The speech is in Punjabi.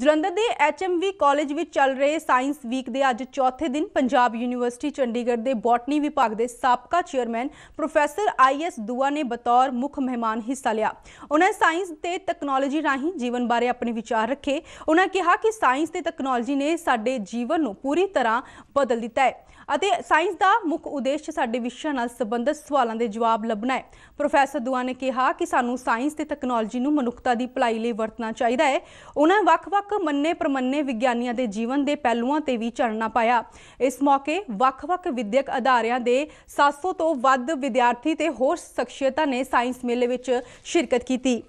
ਜਲੰਧਰ ਦੇ ਐਚਐਮਵੀ ਕਾਲਜ ਵਿੱਚ ਚੱਲ ਰਹੇ ਸਾਇੰਸ ਵੀਕ ਦੇ ਅੱਜ ਚੌਥੇ ਦਿਨ ਪੰਜਾਬ ਯੂਨੀਵਰਸਿਟੀ ਚੰਡੀਗੜ੍ਹ ਦੇ ਬੋਟਨੀ ਵਿਭਾਗ ਦੇ ਸਾਬਕਾ ਚੇਅਰਮੈਨ ਪ੍ਰੋਫੈਸਰ ਆਈਐਸ ਦੁਆ ਨੇ ਬਤੌਰ ਮੁੱਖ ਮਹਿਮਾਨ ਹਿੱਸਾ ਲਿਆ ਉਹਨਾਂ ਸਾਇੰਸ ਤੇ ਟੈਕਨੋਲੋਜੀ ਰਾਹੀਂ ਜੀਵਨ ਬਾਰੇ ਆਪਣੇ ਵਿਚਾਰ ਰੱਖੇ ਉਹਨਾਂ ਕਿਹਾ ਕਿ ਸਾਇੰਸ ਤੇ ਟੈਕਨੋਲੋਜੀ ਨੇ ਸਾਡੇ ਜੀਵਨ ਨੂੰ ਪੂਰੀ ਤਰ੍ਹਾਂ ਬਦਲ ਦਿੱਤਾ ਹੈ ਅਤੇ ਸਾਇੰਸ ਦਾ ਮੁੱਖ ਉਦੇਸ਼ ਸਾਡੇ ਵਿਸ਼ਿਆਂ ਨਾਲ ਸੰਬੰਧਿਤ ਸਵਾਲਾਂ ਦੇ ਜਵਾਬ ਲੱਭਣਾ ਹੈ ਪ੍ਰੋਫੈਸਰ ਦੁਆ ਨੇ ਕਿਹਾ ਕਿ ਸਾਨੂੰ ਸਾਇੰਸ ਤੇ ਟੈਕਨੋਲੋਜੀ ਨੂੰ ਮਨੁੱਖਤਾ ਦੀ ਭਲਾਈ ਲਈ ਵਰਤਣਾ ਚਾਹੀਦਾ ਹੈ ਉਹਨਾਂ ਵੱਖ-ਵੱਖ ਤੱਕ ਮੰਨੇ ਪ੍ਰਮੰਨੇ ਵਿਗਿਆਨੀਆਂ ਦੇ ਜੀਵਨ ਦੇ ਪਹਿਲੂਆਂ ਤੇ ਵੀ ਚੜਨਾ ਪਾਇਆ ਇਸ ਮੌਕੇ ਵੱਖ-ਵੱਖ ਵਿਦਿਅਕ ਅਦਾਰਿਆਂ ਦੇ 700 ਤੋਂ ਵੱਧ ਵਿਦਿਆਰਥੀ ਤੇ ਹੋਰ ਸ਼ਖਸੀਅਤਾਂ ਨੇ ਸਾਇੰਸ ਮੇਲੇ ਵਿੱਚ ਸ਼ਿਰਕਤ ਕੀਤੀ